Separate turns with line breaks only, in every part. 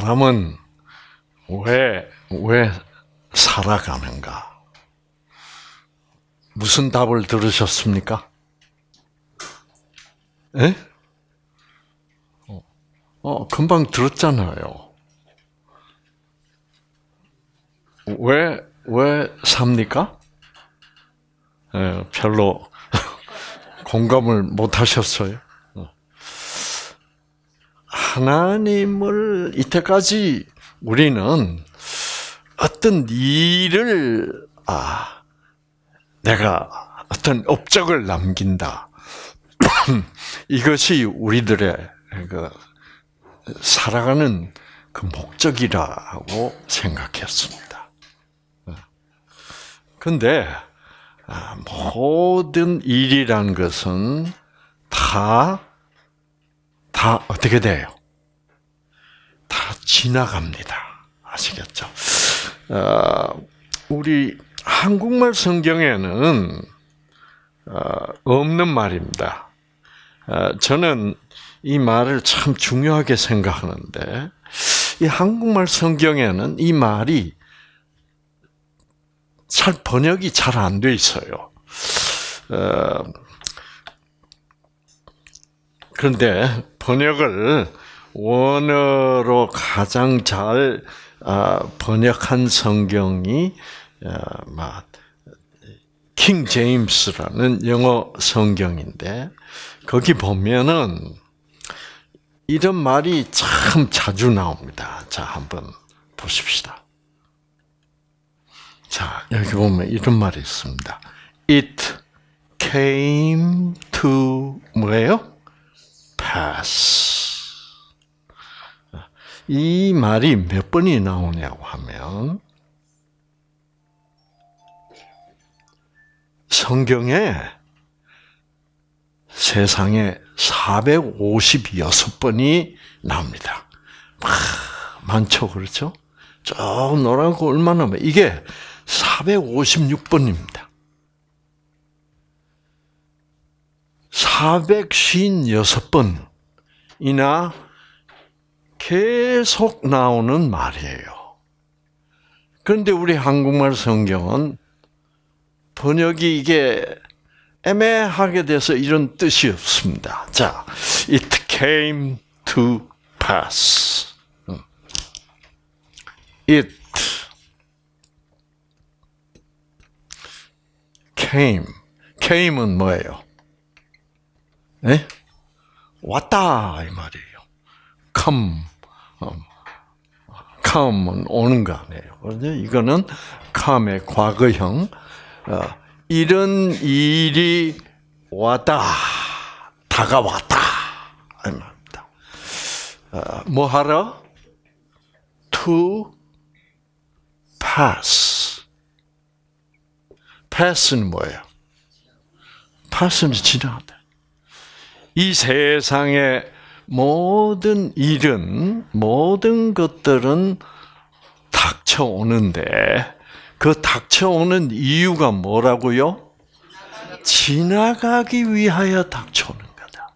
사람은 왜, 왜 살아가는가? 무슨 답을 들으셨습니까? 에? 어, 금방 들었잖아요. 왜, 왜 삽니까? 에, 별로 공감을 못 하셨어요? 하나님을 이때까지 우리는 어떤 일을 아 내가 어떤 업적을 남긴다. 이것이 우리들의 그 살아가는 그 목적이라고 생각했습니다. 그런데 아, 모든 일이라는 것은 다, 다 어떻게 돼요? 다 지나갑니다. 아시겠죠? 아, 우리 한국말 성경에는 아, 없는 말입니다. 아, 저는 이 말을 참 중요하게 생각하는데 이 한국말 성경에는 이 말이 잘 번역이 잘 안 돼 있어요. 그런데 번역을 원어로 가장 잘 아, 번역한 성경이 아, 킹 제임스라는 영어 성경인데 거기 보면은 이런 말이 참 자주 나옵니다. 자 한번 보십시다. 자 여기 보면 이런 말이 있습니다. It came to 뭐예요? Pass. 이 말이 몇 번이 나오냐고 하면 성경에 세상에 456번이 나옵니다. 아, 많죠, 그렇죠? 쭉 노란 고 얼마나 많아요. 이게 456번입니다. 456번이나 계속 나오는 말이에요. 그런데 우리 한국말 성경은 번역이 이게 애매하게 돼서 이런 뜻이 없습니다. 자, it came to pass. 음. it came. came은 뭐예요? 네? 왔다 이 말이에요. come. 어. come은 오는 거 아니에요. 그런데 이거는 come의 과거형 어, 이런 일이 왔다 다가왔다 이말니다뭐 어, 하러? To pass. Pass는 뭐예요? Pass는 지나다. 이 세상에 모든 일은 모든 것들은 닥쳐오는데 그 닥쳐오는 이유가 뭐라고요? 지나가기 위하여 닥쳐오는 거다.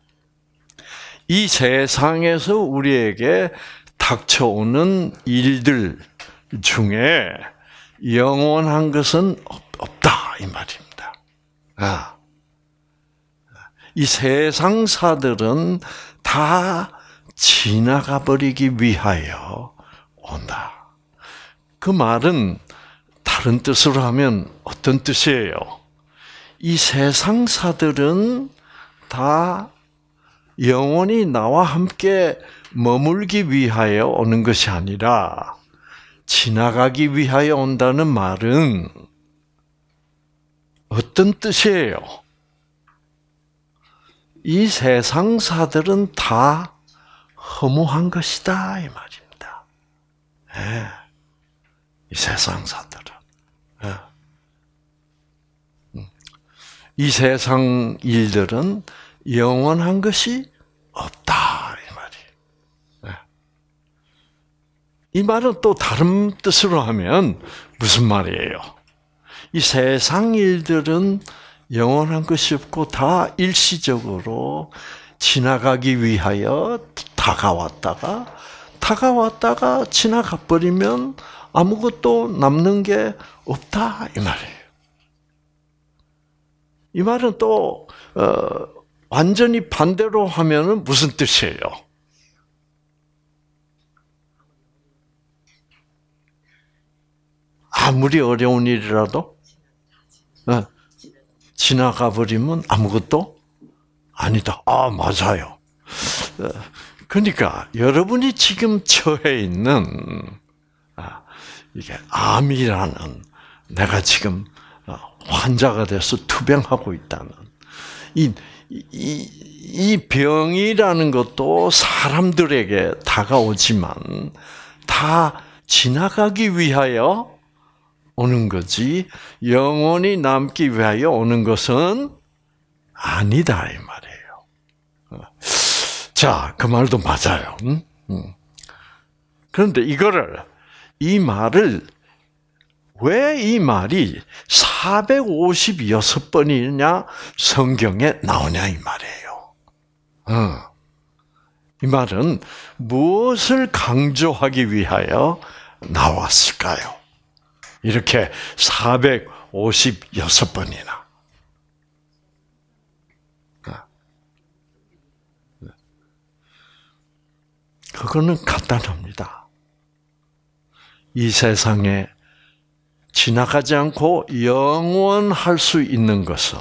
이 세상에서 우리에게 닥쳐오는 일들 중에 영원한 것은 없다 이 말입니다. 아. 이 세상사들은 다 지나가 버리기 위하여 온다. 그 말은 다른 뜻으로 하면 어떤 뜻이에요? 이 세상사들은 다 영원히 나와 함께 머물기 위하여 오는 것이 아니라 지나가기 위하여 온다는 말은 어떤 뜻이에요? 이 세상사들은 다 허무한 것이다 이 말입니다. 예. 이 세상사들은 예. 음. 이 세상 일들은 영원한 것이 없다 이 말이. 예. 이 말은 또 다른 뜻으로 하면 무슨 말이에요? 이 세상 일들은 영원한 것이 없고 다 일시적으로 지나가기 위하여 다가왔다가 다가왔다가 지나가 버리면 아무것도 남는 게 없다 이 말이에요. 이 말은 또 어, 완전히 반대로 하면은 무슨 뜻이에요? 아무리 어려운 일이라도 어, 지나가 버리면 아무것도 아니다. 아, 맞아요. 어, 그러니까 여러분이 지금 처해 있는 아, 이게 암이라는 내가 지금 어, 환자가 돼서 투병하고 있다는 이, 이, 이 병이라는 것도 사람들에게 다가오지만 다 지나가기 위하여 오는 거지 영원히 남기 위하여 오는 것은 아니다 이 말이에요. 어. 자, 그 말도 맞아요. 음? 음. 그런데 이거를 이 말을 왜 이 말이 456번이냐 성경에 나오냐 이 말이에요. 어. 이 말은 무엇을 강조하기 위하여 나왔을까요? 이렇게 456번이나. 아. 그거는 간단합니다. 이 세상에 지나가지 않고 영원할 수 있는 것은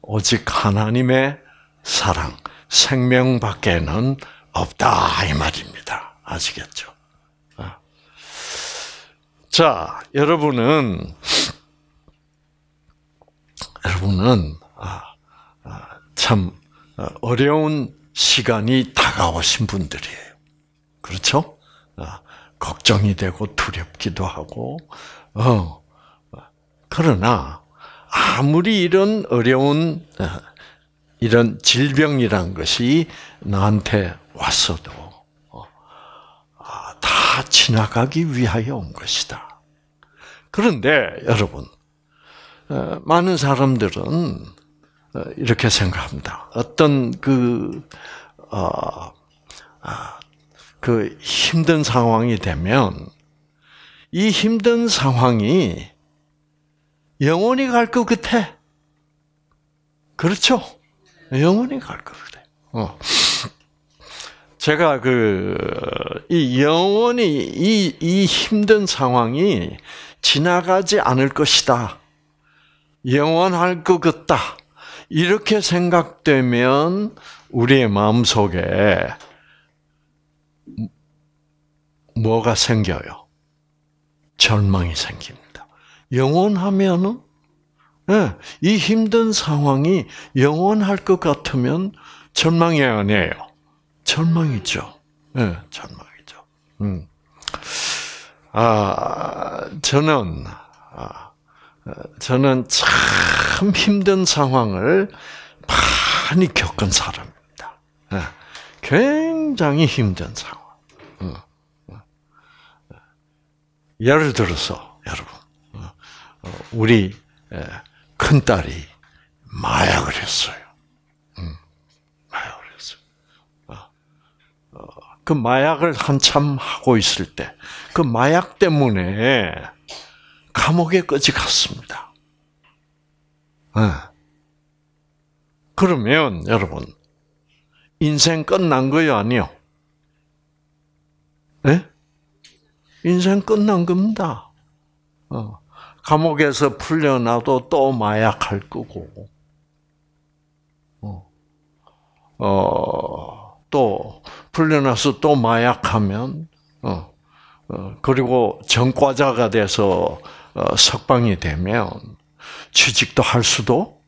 오직 하나님의 사랑, 생명밖에는 없다 이 말입니다. 아시겠죠? 자, 여러분은 여러분은 아, 아, 참 아, 어려운 시간이 다가오신 분들이에요. 그렇죠? 걱정이 되고 두렵기도 하고, 어. 그러나 아무리 이런 어려운 이런 질병이란 것이 나한테 왔어도 다 지나가기 위하여 온 것이다. 그런데 여러분, 어, 많은 사람들은 어, 이렇게 생각합니다. 어떤 그, 어, 아, 그 힘든 상황이 되면 이 힘든 상황이 영원히 갈 것 같아. 그렇죠? 영원히 갈 것 같아. 어. 제가 그이 영원히 이, 이 힘든 상황이 지나가지 않을 것이다. 영원할 것 같다. 이렇게 생각되면 우리의 마음 속에 뭐가 생겨요? 절망이 생깁니다. 영원하면은 네, 이 힘든 상황이 영원할 것 같으면 절망이 아니에요. 절망이죠. 예, 네, 절망이죠. 음. 아, 저는, 아, 저는 참 힘든 상황을 많이 겪은 사람입니다. 네, 굉장히 힘든 상황. 음. 예. 예를 들어서, 여러분, 어, 우리 예, 큰딸이 마약을 했어요. 그 마약을 한참 하고 있을 때, 그 마약 때문에 감옥에 까지 갔습니다. 예. 그러면 여러분 인생 끝난 거요 아니요? 네? 인생 끝난 겁니다. 어. 감옥에서 풀려나도 또 마약할 거고. 어. 어. 또 풀려나서 또 마약하면 어, 어, 그리고 전과자가 돼서 어, 석방이 되면 취직도 할 수도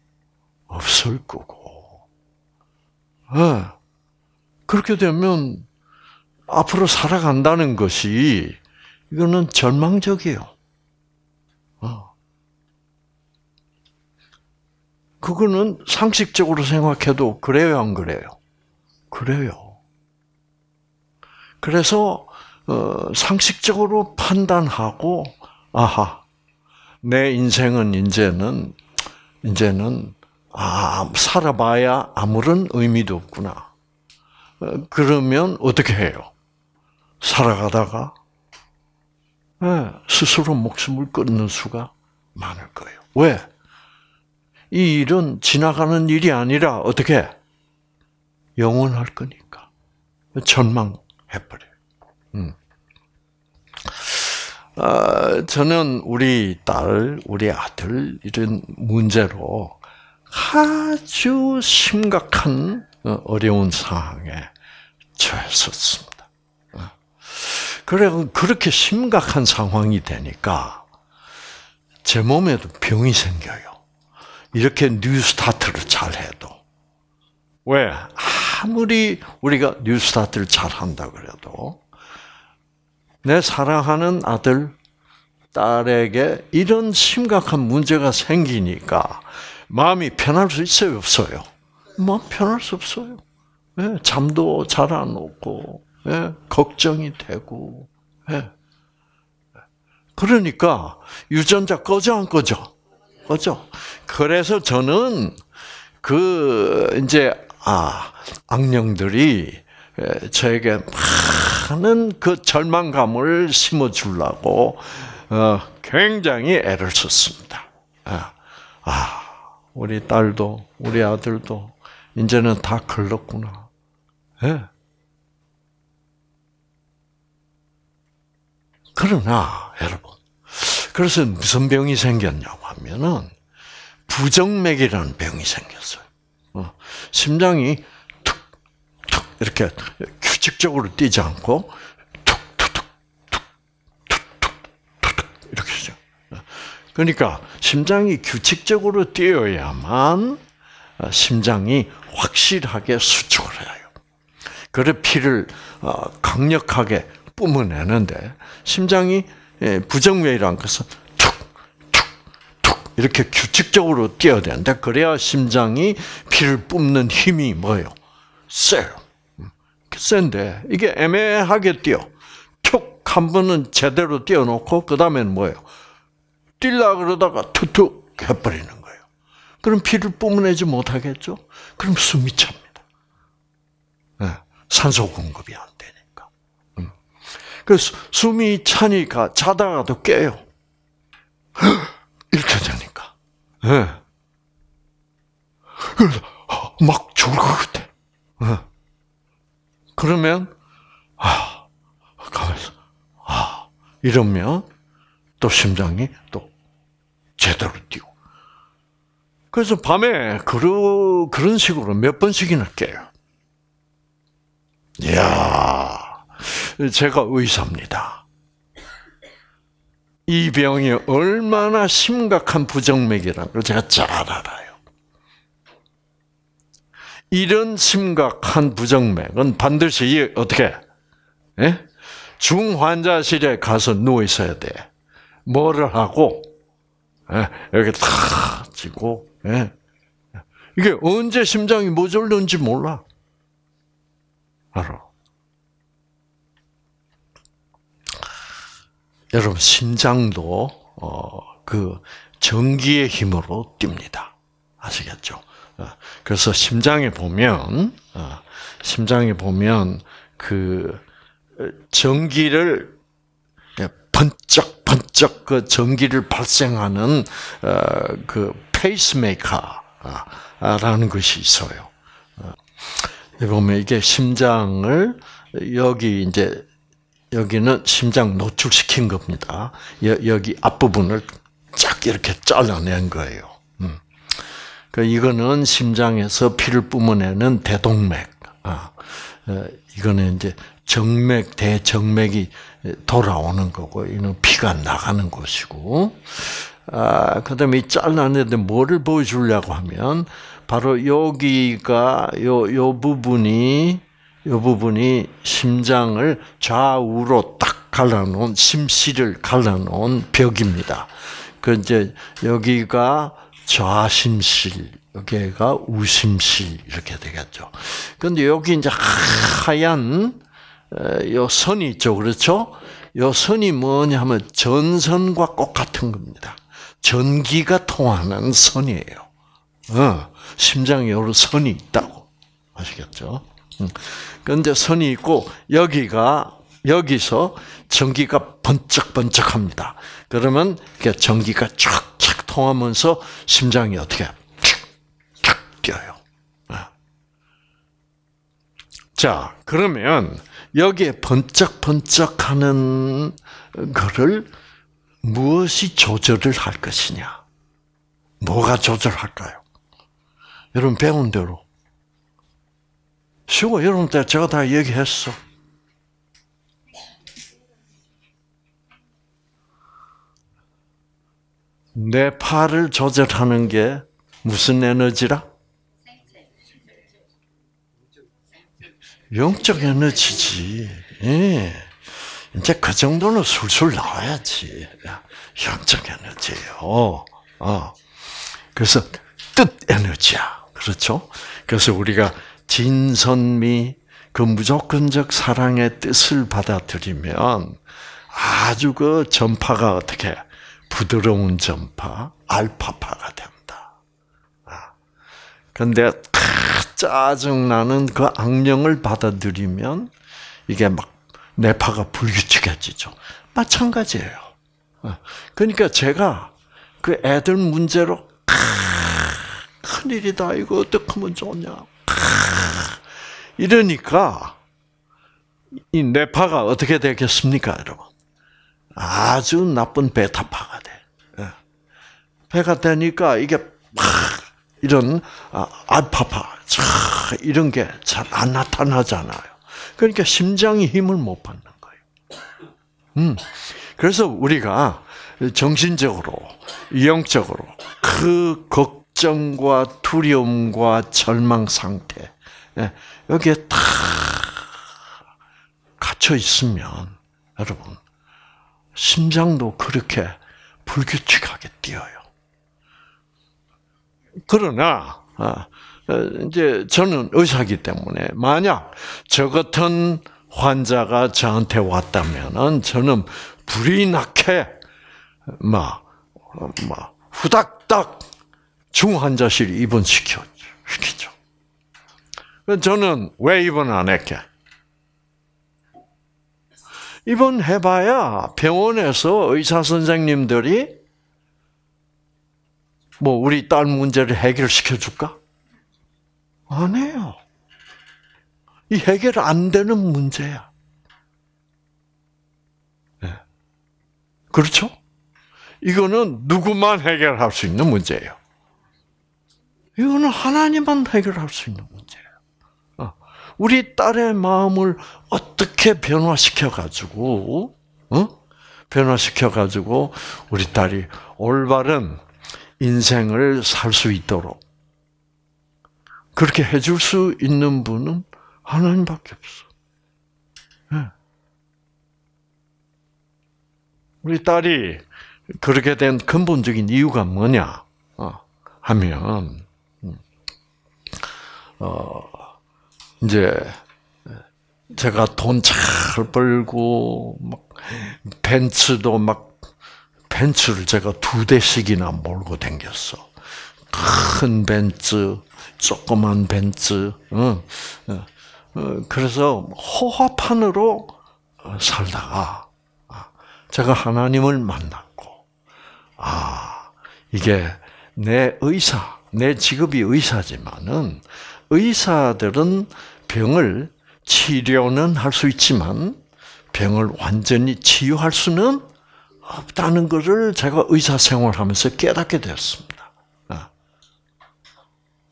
없을 거고. 네. 그렇게 되면 앞으로 살아간다는 것이 이거는 절망적이에요. 어. 그거는 상식적으로 생각해도 그래요, 안 그래요? 그래요. 그래서 어, 상식적으로 판단하고 아하 내 인생은 이제는 이제는 아 살아봐야 아무런 의미도 없구나. 어, 그러면 어떻게 해요? 살아가다가 예, 스스로 목숨을 끊는 수가 많을 거예요. 왜? 이 일은 지나가는 일이 아니라 어떻게 해? 영원할 거니까. 전망해버려요. 음. 아, 저는 우리 딸, 우리 아들, 이런 문제로 아주 심각한 어, 어려운 상황에 처했었습니다. 어. 그래, 그렇게 심각한 상황이 되니까 제 몸에도 병이 생겨요. 이렇게 뉴 스타트를 잘 해도. 왜? 아무리 우리가 뉴스타트를 잘한다 그래도 내 사랑하는 아들, 딸에게 이런 심각한 문제가 생기니까 마음이 편할 수 있어요, 없어요? 마음 편할 수 없어요. 예, 잠도 잘 안 오고, 예, 걱정이 되고, 예. 그러니까 유전자 꺼져 안 꺼져? 꺼져. 그래서 저는 그 이제 아, 악령들이 저에게 많은 그 절망감을 심어주려고 어, 굉장히 애를 썼습니다. 아, 아, 우리 딸도 우리 아들도 이제는 다 글렀구나. 네. 그러나 여러분, 그래서 무슨 병이 생겼냐고 하면은 부정맥이라는 병이 생겼어요. 심장이 툭툭 이렇게 규칙적으로 뛰지 않고 툭툭툭툭툭툭툭 이렇게 죠 그러니까 심장이 규칙적으로 뛰어야만 심장이 확실하게 수축을 해요. 그래 피를 어, 강력하게 뿜어내는데 심장이 예, 부정맥이란 것은 이렇게 규칙적으로 뛰어야 되는데 그래야 심장이 피를 뿜는 힘이 뭐예요? 세요. 센데 이게 애매하게 뛰어. 툭 한 번은 제대로 뛰어놓고 그 다음에는 뭐예요? 뛰려 그러다가 툭툭 해버리는 거예요. 그럼 피를 뿜어내지 못하겠죠? 그럼 숨이 찹니다. 네. 산소 공급이 안 되니까. 음. 그래서 숨이 차니까 자다가도 깨요. 이렇게 되니 예. 막 죽을 것 같아. 예. 그러면 아, 가면서 아 이러면 또 심장이 또 제대로 뛰고. 그래서 밤에 그러, 그런 식으로 몇 번씩이나 깨요. 이야, 제가 의사입니다. 이 병이 얼마나 심각한 부정맥이라는 걸 제가 잘 알아요. 이런 심각한 부정맥은 반드시 어떻게 예? 중환자실에 가서 누워 있어야 돼. 뭐를 하고 예? 여기 탁 지고 예? 이게 언제 심장이 모자른지 몰라. 알아. 여러분 심장도 어, 그 전기의 힘으로 뜁니다. 아시겠죠? 어, 그래서 심장에 보면 어, 심장에 보면 그 전기를 번쩍 번쩍 그 전기를 발생하는 그 페이스메이커라는 것이 있어요. 보면 이게 심장을 여기 이제 여기는 심장 노출시킨 겁니다. 여, 여기 앞부분을 쫙 이렇게 잘라낸 거예요. 음. 그 이거는 심장에서 피를 뿜어내는 대동맥. 아, 어, 이거는 이제 정맥, 대정맥이 돌아오는 거고, 이는 피가 나가는 것이고, 아, 그 다음에 이 잘라내는데 뭐를 보여주려고 하면, 바로 여기가, 요, 요 부분이, 이 부분이 심장을 좌우로 딱 갈라놓은 심실을 갈라놓은 벽입니다. 그 이제 여기가 좌심실, 여기가 우심실 이렇게 되겠죠. 근데 여기 이제 하얀 요 선이 있죠, 그렇죠? 요 선이 뭐냐면 전선과 꼭 같은 겁니다. 전기가 통하는 선이에요. 어, 심장에 여러 선이 있다고 아시겠죠? 그런데 선이 있고 여기가 여기서 전기가 번쩍번쩍합니다. 그러면 전기가 촥촥 통하면서 심장이 어떻게 촥촥 뛰어요. 네. 자, 그러면 여기에 번쩍번쩍하는 것을 무엇이 조절을 할 것이냐? 뭐가 조절할까요? 여러분 배운 대로 쉬고이러분들 제가 다 얘기했어. 내 팔을 조절하는 게 무슨 에너지라? 영적 에너지지. 예. 이제 그 정도는 술술 나와야지. 영적 에너지예요. 어. 그래서 뜻 에너지야. 그렇죠? 그래서 우리가 진선미, 그 무조건적 사랑의 뜻을 받아들이면 아주 그 전파가 어떻게 부드러운 전파, 알파파가 됩니다. 아. 그런데 짜증나는 그 악령을 받아들이면 이게 막 내파가 불규칙해지죠. 마찬가지예요. 아. 그러니까 제가 그 애들 문제로 큰일이다 이거 어떻게 하면 좋냐 고 이러니까 이 뇌파가 어떻게 되겠습니까, 여러분? 아주 나쁜 베타파가 돼. 예. 배가 되니까 이게 막 이런 아, 알파파, 이런 게 잘 안 나타나잖아요. 그러니까 심장이 힘을 못 받는 거예요. 음, 그래서 우리가 정신적으로, 영적으로 그 걱정과 두려움과 절망 상태 예, 여기에 다 갇혀 있으면 여러분 심장도 그렇게 불규칙하게 뛰어요. 그러나 아, 어, 이제 저는 의사기 때문에 만약 저 같은 환자가 저한테 왔다면은 저는 불이 나게 막막 어, 후닥닥 중환자실 입원시켜 시죠 저는 왜 입원 안 했게? 입원해봐야 병원에서 의사 선생님들이 뭐 우리 딸 문제를 해결시켜 줄까? 안 해요. 이 해결 안 되는 문제야. 예. 그렇죠? 이거는 누구만 해결할 수 있는 문제예요. 이거는 하나님만 해결할 수 있는 문제예요. 어, 우리 딸의 마음을 어떻게 변화시켜 가지고, 어? 변화시켜 가지고 우리 딸이 올바른 인생을 살 수 있도록 그렇게 해줄 수 있는 분은 하나님밖에 없어. 예. 우리 딸이 그렇게 된 근본적인 이유가 뭐냐 어, 하면 어, 이제 제가 돈 잘 벌고 막 벤츠도 막 벤츠를 제가 두 대씩이나 몰고 댕겼어. 큰 벤츠, 조그만 벤츠. 응. 어, 어, 그래서 호화판으로 살다가 제가 하나님을 만났고 아 이게 내 의사 내 직업이 의사지만은 의사들은 병을 치료는 할 수 있지만 병을 완전히 치유할 수는 없다는 것을 제가 의사 생활하면서 깨닫게 되었습니다. 아.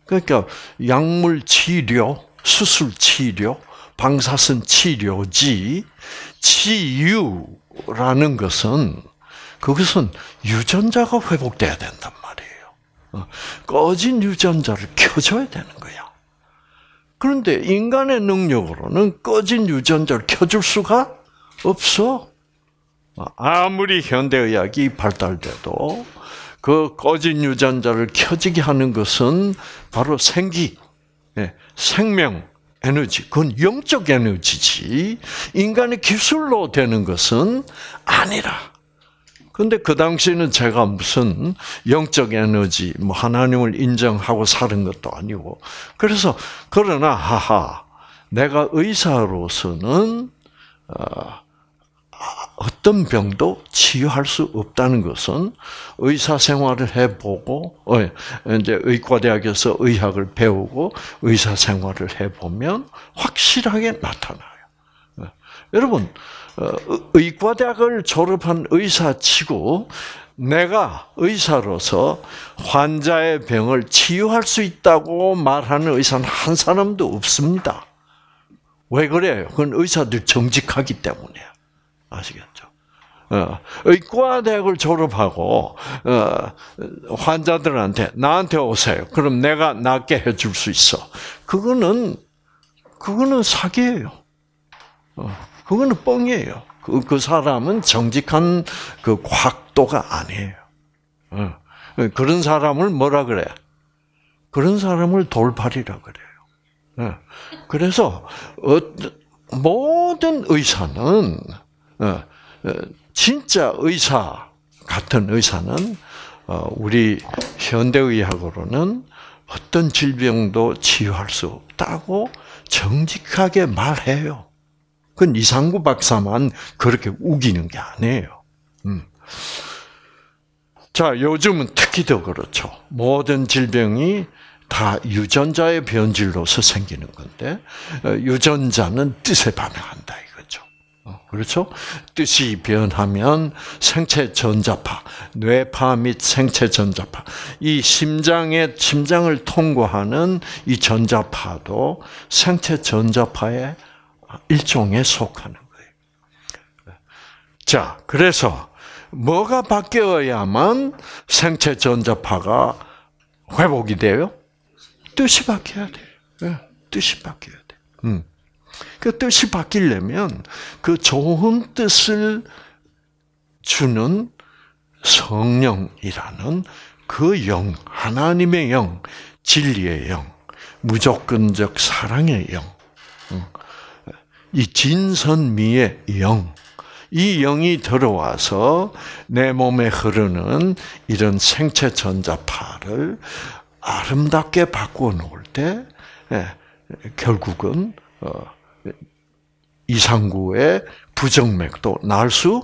그러니까 약물 치료, 수술 치료, 방사선 치료지 치유라는 것은 그것은 유전자가 회복돼야 된단 말이에요. 어. 꺼진 유전자를 켜줘야 되는 거야. 그런데 인간의 능력으로는 꺼진 유전자를 켜줄 수가 없어. 아, 아무리 현대의학이 발달돼도 그 꺼진 유전자를 켜지게 하는 것은 바로 생기, 예, 생명, 에너지. 그건 영적 에너지지. 인간의 기술로 되는 것은 아니라. 그런데 그 당시에는 제가 무슨 영적 에너지, 뭐 하나님을 인정하고 사는 것도 아니고. 그래서 그러나 하하, 내가 의사로서는 어, 어떤 병도 치유할 수 없다는 것은 의사 생활을 해보고 어, 예, 이제 의과대학에서 의학을 배우고 의사 생활을 해보면 확실하게 나타나요. 어, 여러분 어, 의과대학을 졸업한 의사치고 내가 의사로서 환자의 병을 치유할 수 있다고 말하는 의사는 한 사람도 없습니다. 왜 그래요? 그건 의사들 정직하기 때문에요. 아시겠죠? 어, 의과대학을 졸업하고 어, 환자들한테 나한테 오세요. 그럼 내가 낫게 해줄 수 있어. 그거는 그거는 사기예요. 그거는 뻥이에요. 그, 그 사람은 정직한 그학도가 아니에요. 그런 사람을 뭐라 그래? 그런 사람을 돌팔이라 그래요. 그래서 어, 모든 의사는 어, 진짜 의사 같은 의사는 어, 우리 현대의학으로는 어떤 질병도 치유할 수 없다고 정직하게 말해요. 그건 이상구 박사만 그렇게 우기는 게 아니에요. 음. 자, 요즘은 특히 더 그렇죠. 모든 질병이 다 유전자의 변질로서 생기는 건데, 어, 유전자는 뜻에 반응한다 이거죠. 어, 그렇죠? 뜻이 변하면 생체 전자파, 뇌파 및 생체 전자파, 이 심장의 심장을 통과하는 이 전자파도 생체 전자파에 일종에 속하는 거예요. 자, 그래서 뭐가 바뀌어야만 생체 전자파가 회복이 돼요? 뜻이 바뀌어야 돼요. 예, 뜻이 바뀌어야 돼요. 음. 그 뜻이 바뀌려면 그 좋은 뜻을 주는 성령이라는 그 영, 하나님의 영, 진리의 영, 무조건적 사랑의 영, 음. 이 진선미의 영, 이 영이 들어와서 내 몸에 흐르는 이런 생체 전자파를 아름답게 바꿔 놓을 때 예, 결국은 어, 이상구의 부정맥도 날 수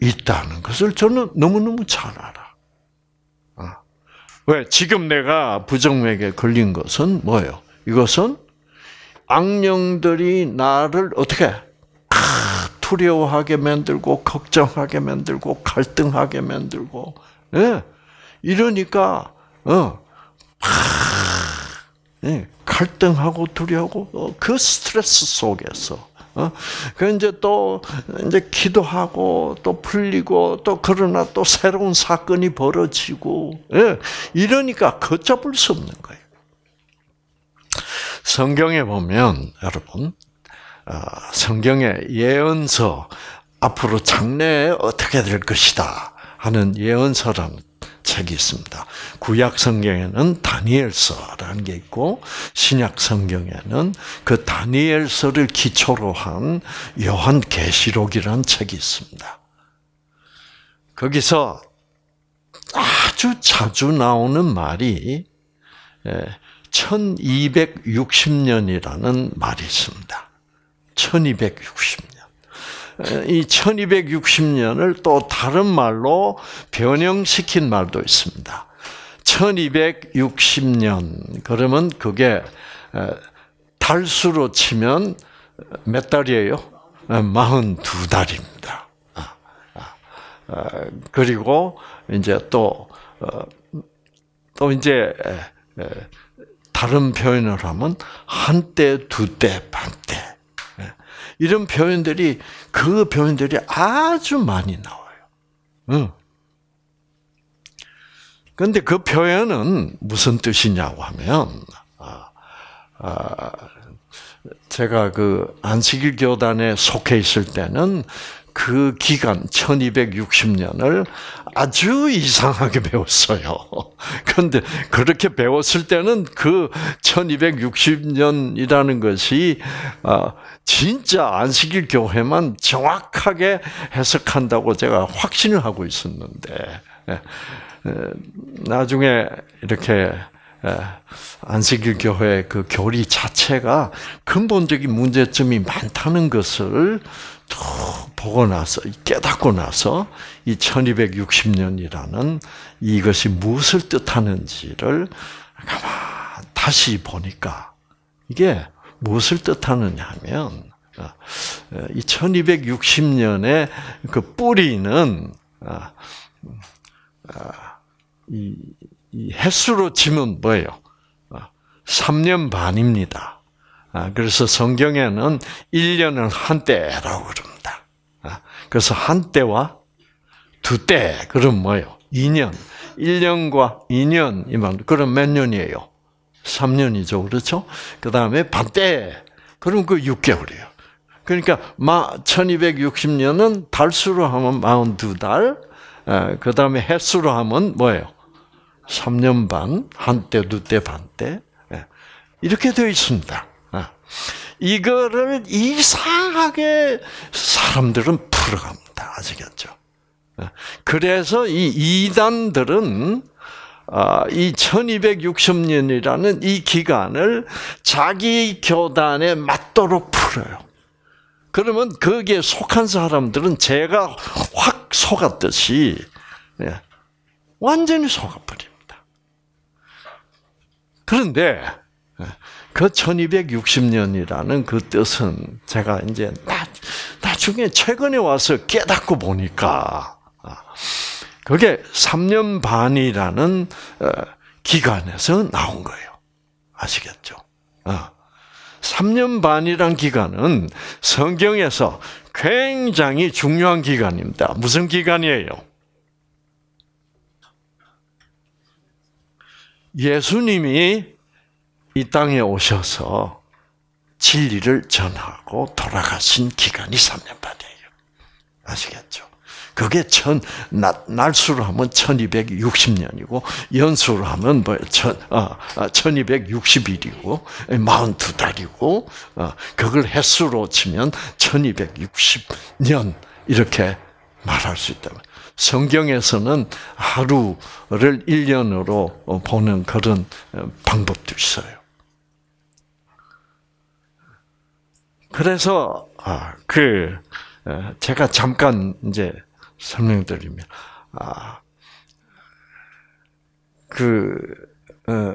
있다는 것을 저는 너무너무 잘 알아. 어. 왜 지금 내가 부정맥에 걸린 것은 뭐예요? 이것은 악령들이 나를 어떻게 두려워하게 만들고 걱정하게 만들고 갈등하게 만들고 예? 이러니까 어, 예, 갈등하고 두려고 워하그 어, 스트레스 속에서 어, 그 이제 또 이제 기도하고 또 풀리고 또 그러나 또 새로운 사건이 벌어지고 예, 이러니까 걷잡을 수 없는 거예요. 성경에 보면 여러분 어, 성경의 예언서 앞으로 장래에 어떻게 될 것이다 하는 예언서라는 책이 있습니다. 구약 성경에는 다니엘서라는 게 있고 신약 성경에는 그 다니엘서를 기초로 한 요한 계시록이라는 책이 있습니다. 거기서 아주 자주 나오는 말이 예, 1260년이라는 말이 있습니다. 1260년. 이 1260년을 또 다른 말로 변형시킨 말도 있습니다. 1260년. 그러면 그게 달수로 치면 몇 달이에요? 42달입니다. 아, 아, 아, 그리고 이제 또, 어, 또 이제 다른 표현을 하면 한 때, 두 때, 반때. 예. 이런 표현들이 그 표현들이 아주 많이 나와요. 응. 근데 그 표현은 무슨 뜻이냐고 하면 아, 아, 제가 그 안식일 교단에 속해 있을 때는 그 기간 1260년을 아주 이상하게 배웠어요. 그런데 그렇게 배웠을 때는 그 1260년이라는 것이 아, 진짜 안식일 교회만 정확하게 해석한다고 제가 확신을 하고 있었는데 예, 예, 나중에 이렇게 예, 안식일 교회 그 교리 자체가 근본적인 문제점이 많다는 것을 보고 나서 깨닫고 나서 이 1260년이라는 이것이 무엇을 뜻하는지를 가만 다시 보니까 이게 무엇을 뜻하느냐면 어, 어, 이 1260년의 그 뿌리는 어, 이, 이 횟수로 치면 뭐예요? 3년 반입니다. 아, 그래서 성경에는 1년을 한 때라고 그럽니다. 아, 그래서 한 때와 두 때, 그럼 뭐요? 2년. 1년과 2년이면, 그럼 몇 년이에요? 3년이죠. 그렇죠? 그 다음에 반대. 그럼 그 6개월이에요. 그러니까, 1260년은 달수로 하면 42달, 아, 그 다음에 횟수로 하면 뭐예요? 3년 반, 한 때, 두 때, 반 때. 예. 이렇게 되어 있습니다. 이거를 이상하게 사람들은 풀어갑니다. 아시겠죠? 네. 그래서 이 이단들은 아, 이 1260년이라는 이 기간을 자기 교단에 맞도록 풀어요. 그러면 거기에 속한 사람들은 제가 확 속았듯이 네, 완전히 속아버립니다. 그런데 그 1260년이라는 그 뜻은 제가 이제 나, 중에 최근에 와서 깨닫고 보니까 아, 그게 3년 반이라는 어, 기간에서 나온 거예요. 아시겠죠? 3년 어. 반이란 기간은 성경에서 굉장히 중요한 기간입니다. 무슨 기간이에요? 예수님이 이 땅에 오셔서 진리를 전하고 돌아가신 기간이 3년 반이에요. 아시겠죠? 그게 천, 날, 수로 하면 1260년이고, 연수로 하면 뭐, 천, 어, 1260일이고, 42달이고, 어, 그걸 횟수로 치면 1260년, 이렇게 말할 수 있다면. 성경에서는 하루를 1년으로 보는 그런 방법도 있어요. 그래서 아, 그 어, 제가 잠깐 이제 설명드리면 아그 어,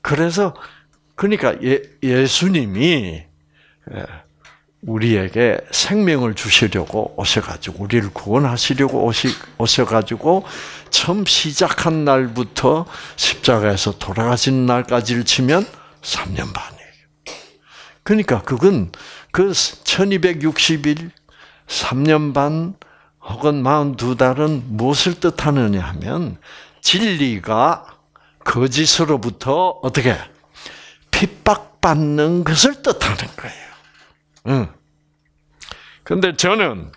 그래서 그러니까 예, 예수님이 예, 우리에게 생명을 주시려고 오셔가지고 우리를 구원하시려고 오시, 오셔가지고 처음 시작한 날부터 십자가에서 돌아가신 날까지를 치면 3년 반. 그러니까 그건 그 1261, 3년 반 혹은 42달은 무엇을 뜻하느냐 하면 진리가 거짓으로부터 어떻게 핍박받는 것을 뜻하는 거예요. 그런데 저는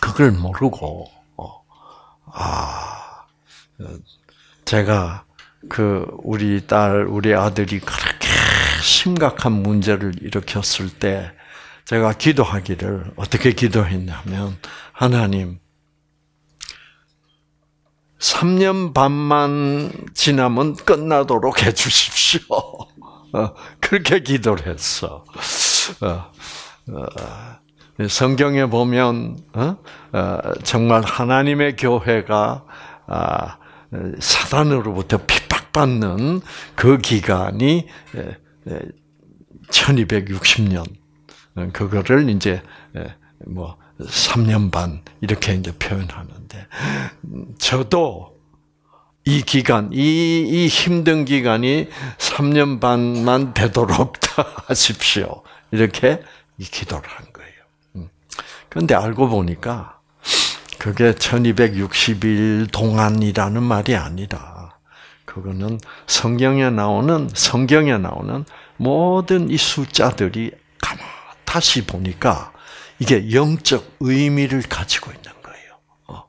그걸 모르고 어, 아 제가 그 우리 딸, 우리 아들이 그렇게 심각한 문제를 일으켰을 때 제가 기도하기를 어떻게 기도했냐면 하나님 3년 반만 지나면 끝나도록 해 주십시오. 어, 그렇게 기도를 했어. 어, 어, 성경에 보면 정말 하나님의 교회가 아, 사단으로부터 핍박 받는 그 기간이 1260년. 예, 예, 음, 그거를 이제 예, 뭐 3년 반 이렇게 이제 표현하는데 음, 저도 이 기간, 이, 이 힘든 기간이 3년 반만 되도록 다 하십시오. 이렇게 기도를 한 거예요. 음, 그런데 알고 보니까 그게 1260일 동안이라는 말이 아니라 그거는 성경에 나오는 성경에 나오는 모든 이 숫자들이 가만 다시 보니까 이게 영적 의미를 가지고 있는 거예요. 어.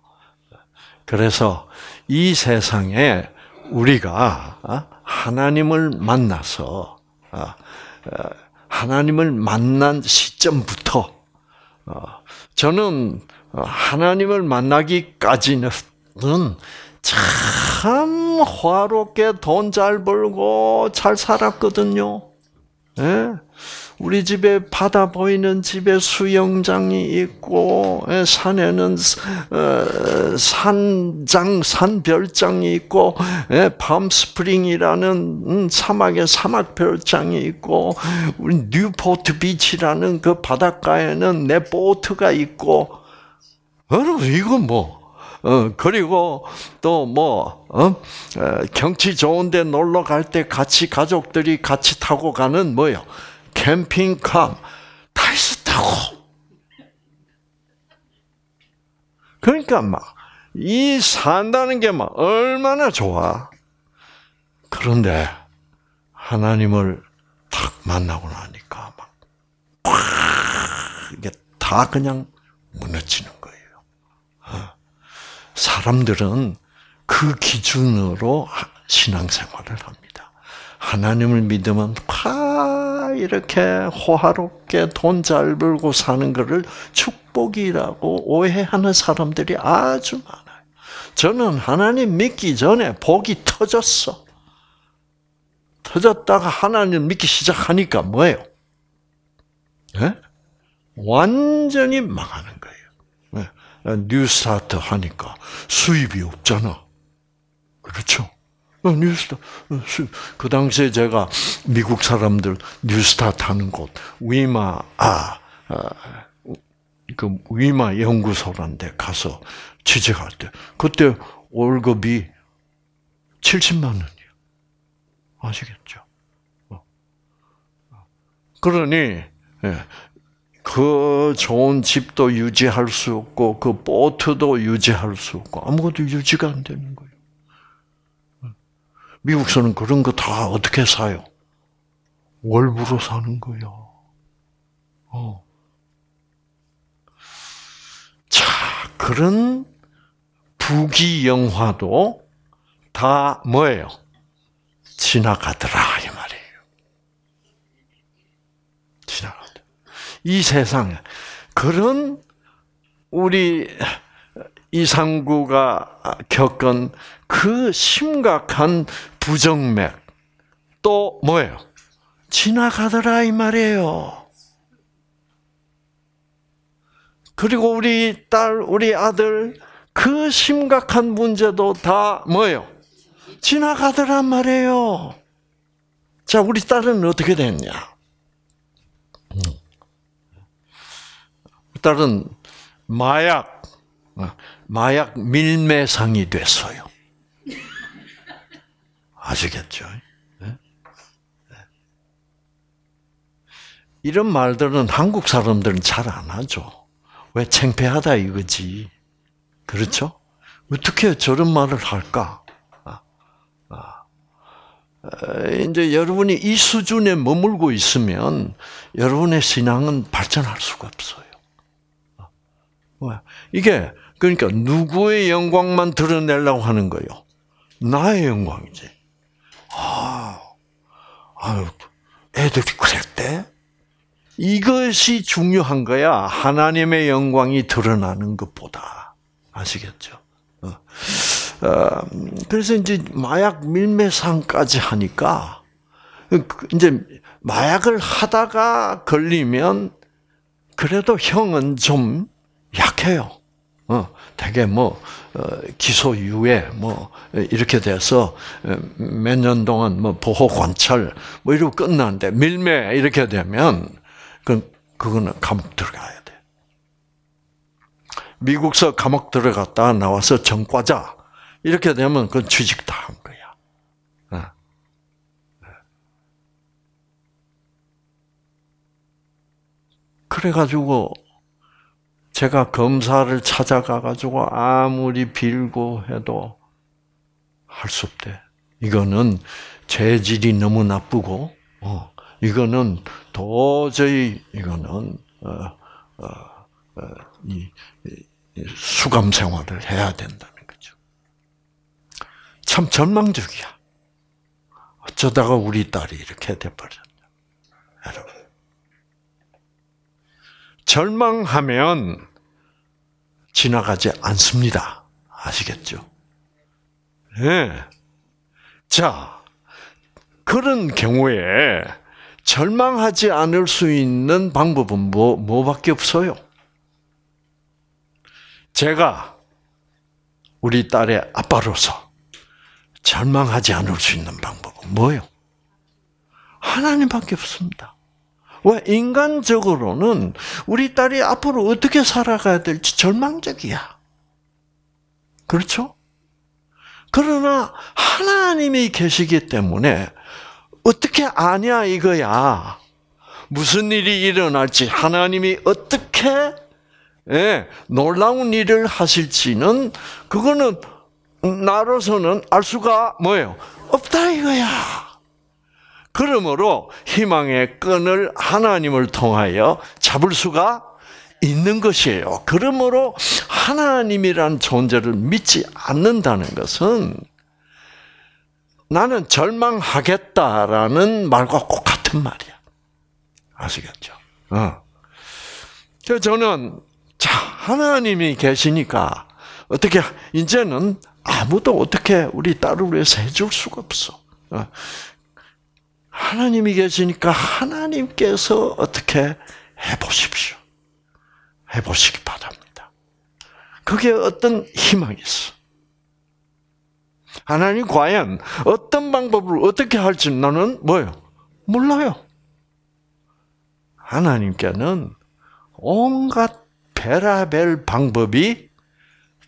그래서 이 세상에 우리가 어, 하나님을 만나서 어, 하나님을 만난 시점부터 저는 하나님을 만나기까지는 참참 화롭게 돈 잘 벌고 잘 살았거든요. 예? 우리 집에 바다 보이는 집에 수영장이 있고 예, 산에는 어, 산장 산별장이 있고 밤스프링이라는 예, 음, 사막에 사막별장이 있고 우리 뉴포트 비치라는 그 바닷가에는 내 보트가 있고 여러분 이거 뭐 어, 그리고 또뭐 어? 어? 경치 좋은데 놀러 갈 때 같이 가족들이 같이 타고 가는 뭐요 캠핑카 다있었타고 그러니까 막 이 산다는 게 막 얼마나 좋아. 그런데 하나님을 탁 만나고 나니까 막 이게 다 그냥 무너지는. 사람들은 그 기준으로 신앙생활을 합니다. 하나님을 믿으면 아 이렇게 호화롭게 돈 잘 벌고 사는 것을 축복이라고 오해하는 사람들이 아주 많아요. 저는 하나님 믿기 전에 복이 터졌어. 터졌다가 하나님 믿기 시작하니까 뭐예요? 네? 완전히 망하는 거예요. 뉴스타트 하니까 수입이 없잖아. 그렇죠? 어, 뉴스타 어, 그 당시에 제가 미국 사람들 뉴스타트 하는 곳 위마 아그 아, 위마 연구소란데 가서 취직할 때 그때 월급이 70만 원이야 아시겠죠? 어. 그러니 예, 그 좋은 집도 유지할 수 없고 그 보트도 유지할 수 없고 아무것도 유지가 안 되는 거예요. 미국서는 에 그런 거 다 어떻게 사요? 월부로 사는 거예요. 어. 자, 그런 부귀 영화도 다 뭐예요? 지나가더라. 이 세상 그런 우리 이상구가 겪은 그 심각한 부정맥 또 뭐예요? 지나가더라 이 말이에요. 그리고 우리 딸, 우리 아들 그 심각한 문제도 다 뭐예요? 지나가더란 말이에요. 자, 우리 딸은 어떻게 됐냐? 딸은 마약, 어, 마약 밀매상이 됐어요. 아시겠죠? 네? 네. 이런 말들은 한국 사람들은 잘 안 하죠. 왜 창피하다 이거지. 그렇죠? 어떻게 저런 말을 할까? 아, 아. 이제 여러분이 이 수준에 머물고 있으면 여러분의 신앙은 발전할 수가 없어요. 이게 그러니까 누구의 영광만 드러내려고 하는 거요? 나의 영광이지. 아, 아유, 애들이 그랬대? 이것이 중요한 거야. 하나님의 영광이 드러나는 것보다. 아시겠죠? 어. 어, 그래서 이제 마약 밀매상까지 하니까, 이제 마약을 하다가 걸리면, 그래도 형은 좀 약해요. 어, 되게 뭐기소 어, 이후에 뭐 이렇게 돼서 어, 몇년 동안 뭐 보호 관찰 뭐 이러고 끝나는데 밀매 이렇게 되면 그 그거는 감옥 들어가야 돼. 미국서 감옥 들어갔다 나와서 정과자 이렇게 되면 그건 취직 다 한 거야. 어. 그래가지고 제가 검사를 찾아가 가지고 아무리 빌고 해도 할 수 없대. 이거는 재질이 너무 나쁘고, 어, 이거는 도저히 이거는 어, 어, 어, 이, 이, 수감 생활을 해야 된다는 거죠. 참 절망적이야. 어쩌다가 우리 딸이 이렇게 돼버렸냐, 여러분. 절망하면 지나가지 않습니다. 아시겠죠? 네. 자, 그런 경우에 절망하지 않을 수 있는 방법은 뭐, 뭐밖에 없어요? 제가 우리 딸의 아빠로서 절망하지 않을 수 있는 방법은 뭐예요? 하나님밖에 없습니다. 왜 인간적으로는 우리 딸이 앞으로 어떻게 살아가야 될지 절망적이야. 그렇죠? 그러나 하나님이 계시기 때문에 어떻게 아냐 이거야. 무슨 일이 일어날지 하나님이 어떻게 예, 놀라운 일을 하실지는 그거는 나로서는 알 수가 뭐예요? 없다 이거야. 그러므로 희망의 끈을 하나님을 통하여 잡을 수가 있는 것이에요. 그러므로 하나님이란 존재를 믿지 않는다는 것은 나는 절망하겠다라는 말과 꼭 같은 말이야. 아시겠죠? 어. 저는 자 하나님이 계시니까 어떻게 이제는 아무도 어떻게 우리 딸을 위해서 해줄 수가 없 어. 하나님이 계시니까 하나님께서 어떻게 해보십시오. 해보시기 바랍니다. 그게 어떤 희망이 있어. 하나님 과연 어떤 방법을 어떻게 할지 나는 뭐요? 몰라요. 하나님께는 온갖 베라벨 방법이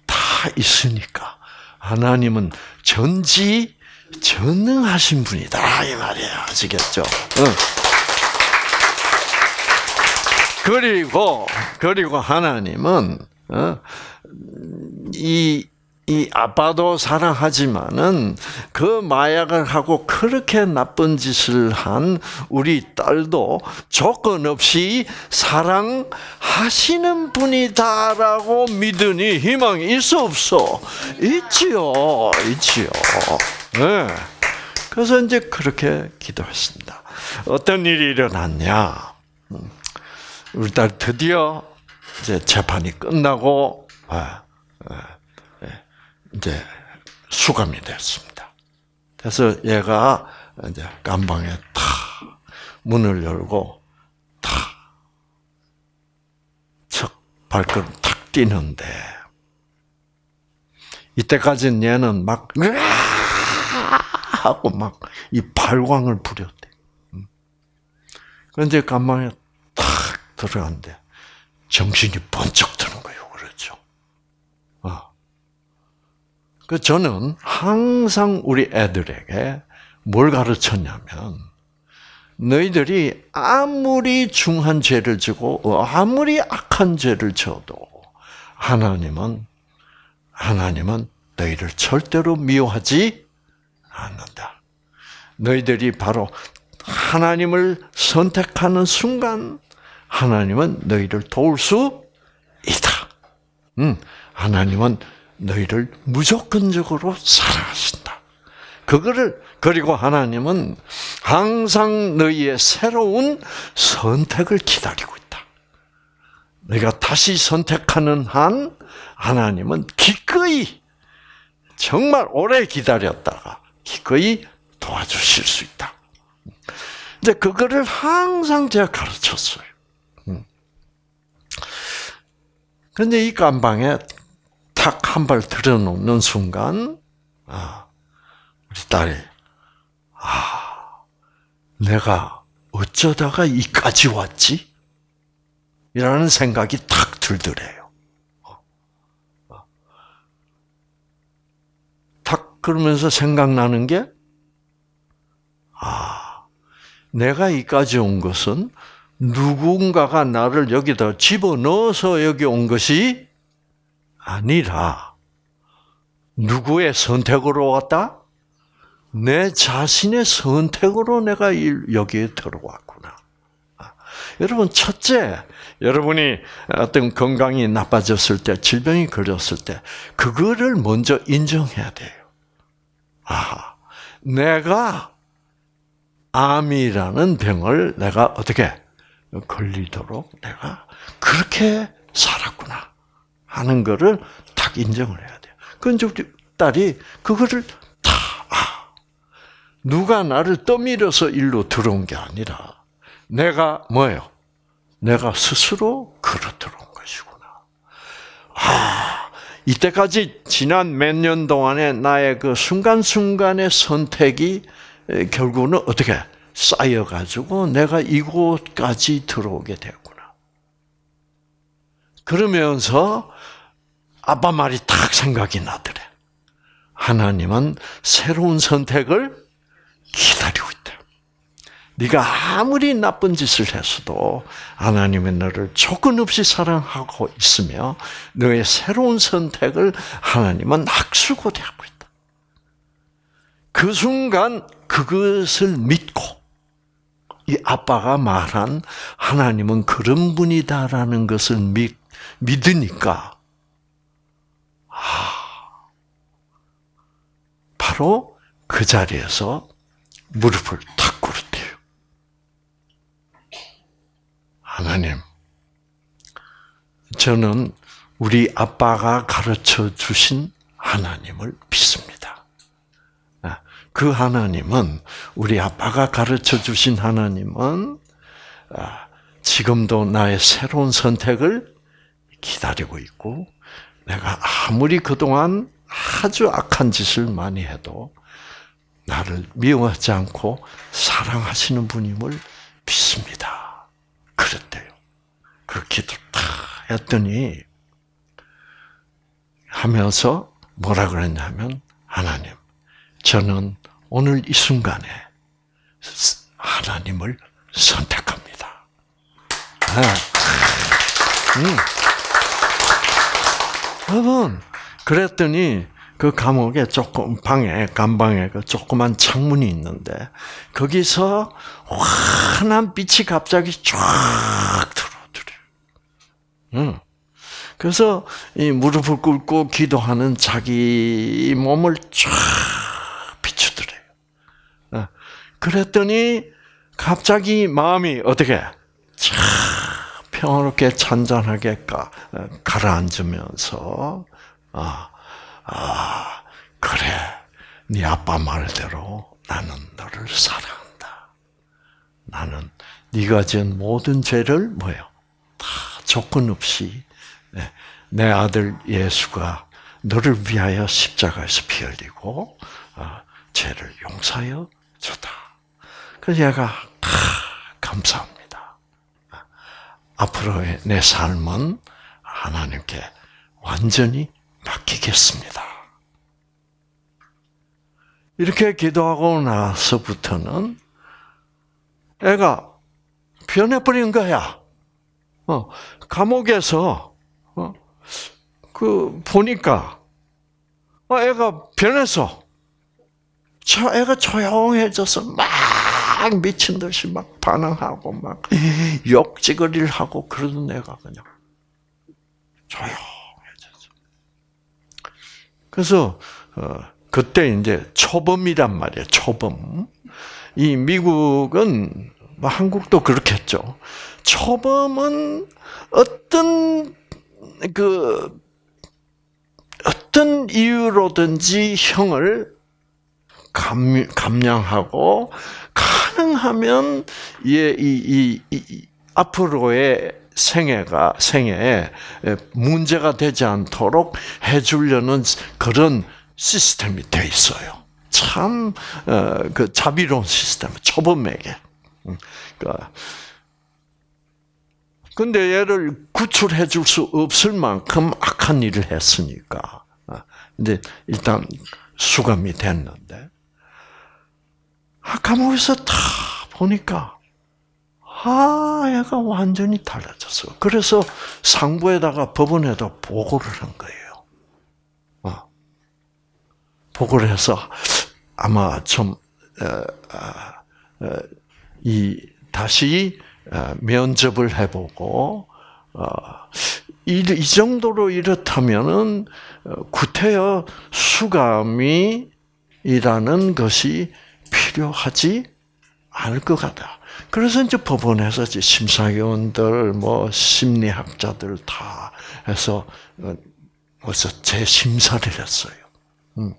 다 있으니까 하나님은 전지 전능하신 분이다 이 말이야 아시겠죠? 응. 그리고 그리고 하나님은 어, 이이 아빠도 사랑하지만은 그 마약을 하고 그렇게 나쁜 짓을 한 우리 딸도 조건 없이 사랑하시는 분이다라고 믿으니 희망이 있어 없어 있지요 있지요. 네. 그래서 이제 그렇게 기도했습니다. 어떤 일이 일어났냐? 우리 딸 드디어 이제 재판이 끝나고. 네. 네. 이제 수감이 됐습니다. 그래서 얘가 이제 감방에 탁 문을 열고 탁척 발걸음 탁 뛰는데 이때까지는 얘는 막 하고 막 이 발광을 부렸대. 음. 그런데 감방에 탁 들어갔는데 정신이 번쩍 들어. 그 저는 항상 우리 애들에게 뭘 가르쳤냐면 너희들이 아무리 중한 죄를 지고 아무리 악한 죄를 져도 하나님은 하나님은 너희를 절대로 미워하지 않는다. 너희들이 바로 하나님을 선택하는 순간 하나님은 너희를 도울 수 있다. 음, 하나님은 너희를 무조건적으로 사랑하신다. 그거를 그리고 하나님은 항상 너희의 새로운 선택을 기다리고 있다. 내가 다시 선택하는 한 하나님은 기꺼이 정말 오래 기다렸다가 기꺼이 도와주실 수 있다. 이제 그거를 항상 제가 가르쳤어요. 근데 음. 이 감방에 탁한발 들여놓는 순간, 아, 우리 딸이, 아, 내가 어쩌다가 이까지 왔지? 이라는 생각이 탁 들더래요. 어. 어. 탁 그러면서 생각나는 게, 아, 내가 이까지 온 것은 누군가가 나를 여기다 집어넣어서 여기 온 것이 아니라 누구의 선택으로 왔다? 내 자신의 선택으로 내가 여기에 들어왔구나. 아, 여러분 첫째, 여러분이 어떤 건강이 나빠졌을 때, 질병이 걸렸을 때, 그거를 먼저 인정해야 돼요. 아, 내가 암이라는 병을 내가 어떻게 걸리도록 내가 그렇게 살았구나. 하는 거를 탁 인정을 해야 돼요. 그런데 딸이 그거를 다, 아, 누가 나를 떠밀어서 일로 들어온 게 아니라, 내가 뭐예요? 내가 스스로 걸어 들어온 것이구나. 아, 이때까지 지난 몇 년 동안에 나의 그 순간순간의 선택이 결국은 어떻게 쌓여가지고 내가 이곳까지 들어오게 되구나 그러면서 아빠 말이 딱 생각이 나더래. 하나님은 새로운 선택을 기다리고 있다. 네가 아무리 나쁜 짓을 했어도 하나님은 너를 조건 없이 사랑하고 있으며 너의 새로운 선택을 하나님은 학수고대하고 있다. 그 순간 그것을 믿고 이 아빠가 말한 하나님은 그런 분이다라는 것을 믿, 믿으니까 아, 바로 그 자리에서 무릎을 탁 꿇었대요. 하나님, 저는 우리 아빠가 가르쳐 주신 하나님을 믿습니다. 아, 그 하나님은 우리 아빠가 가르쳐 주신 하나님은 아, 지금도 나의 새로운 선택을 기다리고 있고 내가 아무리 그동안 아주 악한 짓을 많이 해도 나를 미워하지 않고 사랑하시는 분임을 믿습니다. 그랬대요. 그 기도 다 했더니 하면서 뭐라 그랬냐면 하나님, 저는 오늘 이 순간에 하나님을 선택합니다. 네. 음. 여러분, 그랬더니 그 감옥에 조금 방에 감방에 그 조그만 창문이 있는데 거기서 환한 빛이 갑자기 쫙 들어오더래요. 응. 그래서 이 무릎을 꿇고 기도하는 자기 몸을 쫙 비추더래요. 그랬더니 갑자기 마음이 어떻게 쫙 평화롭게 잔잔하게 가, 라앉으면서 아, 아 그래 네 아빠 말대로 나는 너를 사랑한다. 나는 네가 지은 모든 죄를 뭐요? 다 조건 없이 네, 내 아들 예수가 너를 위하여 십자가에서 피 흘리고 아, 죄를 용서하여 주다. 그래서 얘가 아, 감사합니다. 앞으로의 내 삶은 하나님께 완전히 맡기겠습니다. 이렇게 기도하고 나서부터는 애가 변해버린 거야. 어, 감옥에서, 어, 그, 보니까, 어, 애가 변해서, 애가 조용해져서 막막 미친 듯이 막 반항하고 막 예. 욕지거리를 하고 그러던 내가 그냥 조용해졌어. 그래서 어, 그때 이제 초범이란 말이에요. 초범. 이 미국은 뭐 한국도 그렇겠죠. 초범은 어떤 그 어떤 이유로든지 형을 감, 감량하고 가능하면 예, 이, 이, 이, 이, 앞으로의 생애가 생애에 문제가 되지 않도록 해주려는 그런 시스템이 돼 있어요. 참그 어, 자비로운 시스템, 초범에게. 음, 그러니까 근데 얘를 구출해 줄 수 없을 만큼 악한 일을 했으니까. 아, 근데 일단 수감이 됐는데. 감옥에서 다 보니까 아, 애가 완전히 달라졌어. 그래서 상부에다가 법원에다 보고를 한 거예요. 어. 보고를 해서 아마 좀, 어, 아, 어, 이, 다시 어, 면접을 해보고, 이, 이 정도로 이렇다면은 구태여 수감이라는 것이 필요하지 않을 것 같다. 그래서 이제 법원에서 이제 심사위원들, 뭐 심리학자들 다 해서 벌써 어, 재심사를 했어요. 음.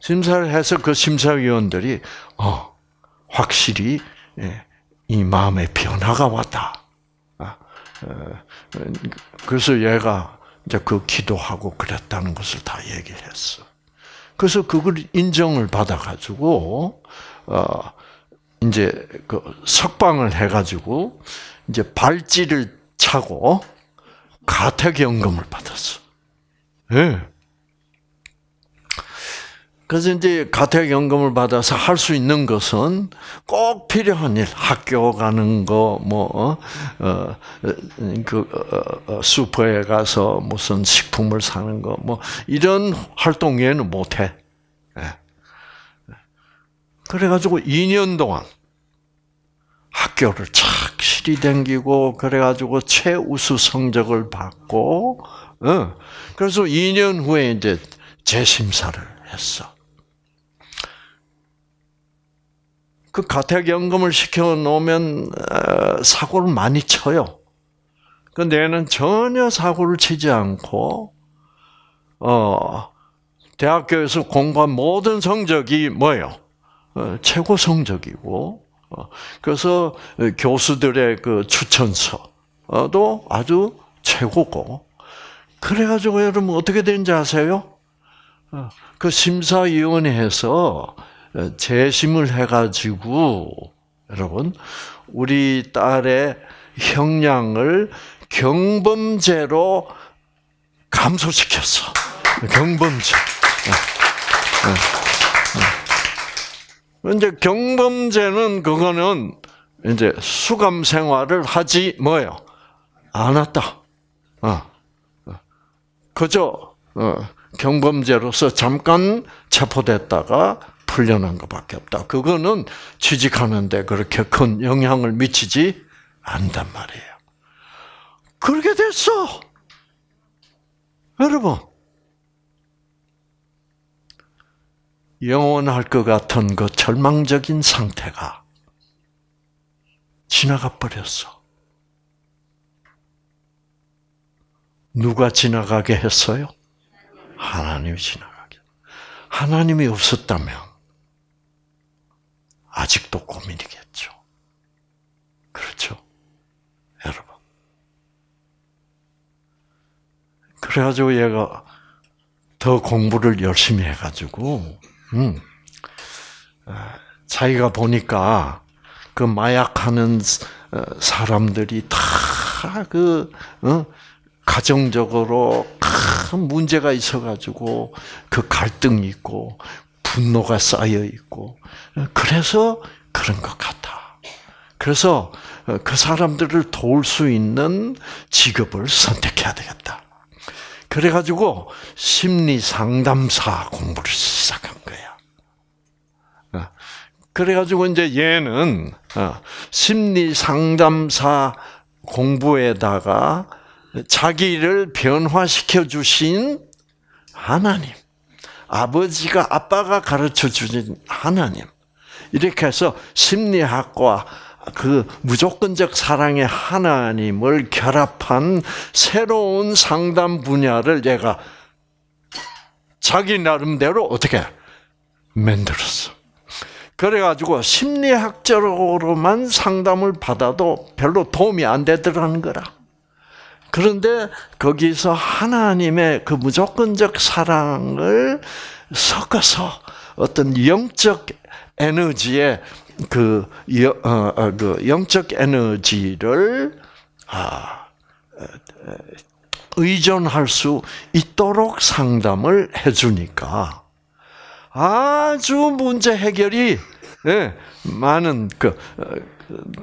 심사를 해서 그 심사위원들이 어 확실히 예, 이 마음의 변화가 왔다. 아, 어, 그래서 얘가 이제 그 기도하고 그랬다는 것을 다 얘기했어. 그래서 그걸 인정을 받아가지고 어 이제 그 석방을 해가지고 이제 발찌를 차고 가택연금을 받았어. 예. 네. 그래서 이제 가택연금을 받아서 할 수 있는 것은 꼭 필요한 일, 학교 가는 거, 뭐, 어, 어 그, 어, 어, 어, 슈퍼에 가서 무슨 식품을 사는 거, 뭐, 이런 활동 외에는 못 해. 예. 그래가지고 2년 동안 학교를 착실히 댕기고, 그래가지고 최우수 성적을 받고, 어, 그래서 2년 후에 이제 재심사를 했어. 그 가택연금을 시켜놓으면 어, 사고를 많이 쳐요. 그런데 얘는 전혀 사고를 치지 않고 어 대학교에서 공부한 모든 성적이 뭐예요? 어, 최고 성적이고 어, 그래서 교수들의 그 추천서도 아주 최고고 그래가지고 여러분 어떻게 된지 아세요? 그 심사위원회에서 어, 재심을 해가지고 여러분 우리 딸의 형량을 경범죄로 감소시켰어. 경범죄. 어, 어, 이제 경범죄는 그거는 이제 수감 생활을 하지 뭐요 않았다. 어. 그저 어. 경범죄로서 잠깐 체포됐다가 풀려난 것밖에 없다. 그거는 취직하는데 그렇게 큰 영향을 미치지 않단 말이에요. 그렇게 됐어! 여러분. 영원할 것 같은 그 절망적인 상태가 지나가 버렸어. 누가 지나가게 했어요? 하나님이 지나가게. 하나님이 없었다면 아직도 고민이겠죠. 그렇죠? 여러분. 그래가지고 얘가 더 공부를 열심히 해가지고, 음, 아, 자기가 보니까 그 마약하는 어, 사람들이 다그 어? 가정적으로 큰 문제가 있어가지고 그갈등 있고 분노가 쌓여 있고 그래서 그런 것 같아. 그래서 그 사람들을 도울 수 있는 직업을 선택해야 되겠다. 그래가지고 심리 상담사 공부를 시작한 거야. 어. 그래가지고 이제 얘는 어, 심리 상담사 공부에다가 자기를 변화시켜 주신 하나님. 아버지가 아빠가 가르쳐 주신 하나님. 이렇게 해서 심리학과 그 무조건적 사랑의 하나님을 결합한 새로운 상담 분야를 얘가 자기 나름대로 어떻게 만들었어. 그래가지고 심리학적으로만 상담을 받아도 별로 도움이 안 되더라는 거라. 그런데 거기서 하나님의 그 무조건적 사랑을 섞어서 어떤 영적 에너지에 그, 어, 어, 그, 영적 에너지를 아, 의존할 수 있도록 상담을 해주니까 아주 문제 해결이 예, 많은 그, 어,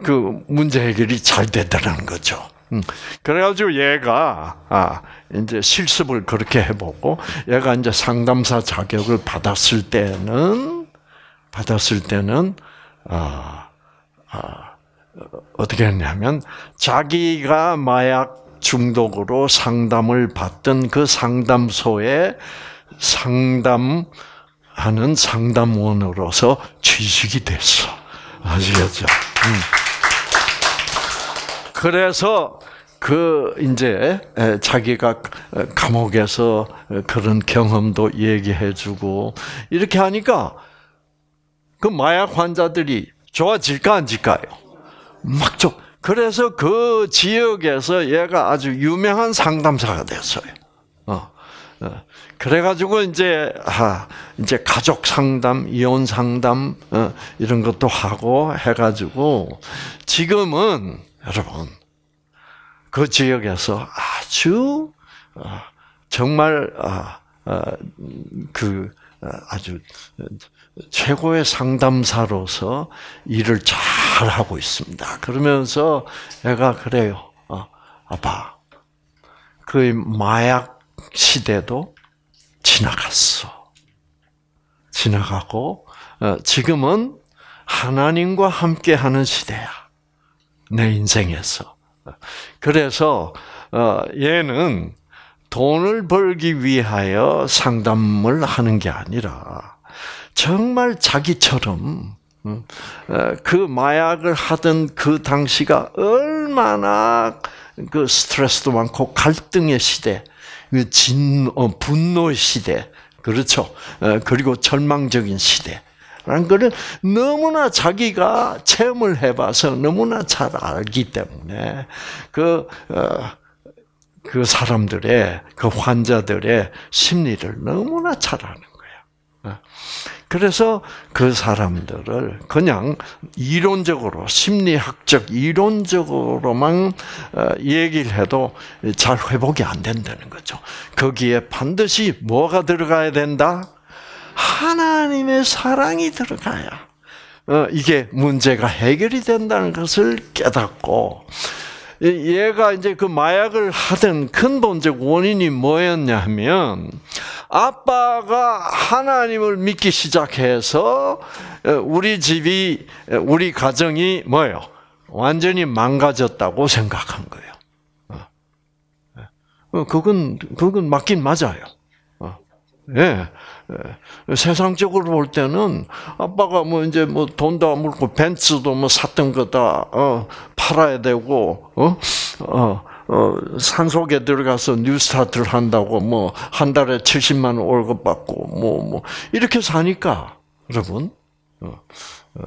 그 문제 해결이 잘 되더라는 거죠. 음. 그래가지고 얘가 아 이제 실습을 그렇게 해보고 얘가 이제 상담사 자격을 받았을 때는 받았을 때는 아, 아 어떻게 했냐면 자기가 마약 중독으로 상담을 받던 그 상담소에 상담하는 상담원으로서 취직이 됐어. 아시겠죠? 음. 그래서 그 이제 자기가 어, 감옥에서 어, 그런 경험도 얘기해주고 이렇게 하니까 그 마약 환자들이 좋아질까 안 질까요? 막 좀. 그래서 그 지역에서 얘가 아주 유명한 상담사가 됐어요. 어. 어. 그래가지고 이제 아, 이제 가족 상담, 이혼 상담 어, 이런 것도 하고 해가지고 지금은 여러분, 그 지역에서 아주 어, 정말 어, 어, 그 아주 최고의 상담사로서 일을 잘 하고 있습니다. 그러면서 애가 그래요, 아빠, 그 마약 시대도 지나갔어. 지나가고 지금은 하나님과 함께하는 시대야. 내 인생에서. 그래서 어, 얘는 돈을 벌기 위하여 상담을 하는 게 아니라 정말 자기처럼 음, 어, 그 마약을 하던 그 당시가 얼마나 그 스트레스도 많고 갈등의 시대, 그 진 어, 분노의 시대, 그렇죠. 그리고 절망적인 시대. 라는 것을 너무나 자기가 체험을 해봐서 너무나 잘 알기 때문에 그, 어, 그 사람들의, 그 환자들의 심리를 너무나 잘 아는 거예요 어. 그래서 그 사람들을 그냥 이론적으로, 심리학적, 이론적으로만 어, 얘기를 해도 잘 회복이 안 된다는 거죠. 거기에 반드시 뭐가 들어가야 된다? 하나님의 사랑이 들어가야 어, 이게 문제가 해결이 된다는 것을 깨닫고 얘가 이제 그 마약을 하던 근본적 원인이 뭐였냐면 아빠가 하나님을 믿기 시작해서 어, 우리 집이 어, 우리 가정이 뭐요 완전히 망가졌다고 생각한 거예요. 그건 그건 맞긴 맞아요. 예, 예. 세상적으로 볼 때는 아빠가 뭐 이제 뭐 돈도 안 물고 벤츠도 뭐 샀던 거다 어, 팔아야 되고 어? 어, 어, 산속에 들어가서 뉴스타트를 한다고 뭐 한 달에 70만 원 월급 받고 뭐뭐 뭐 이렇게 사니까 여러분 어, 어,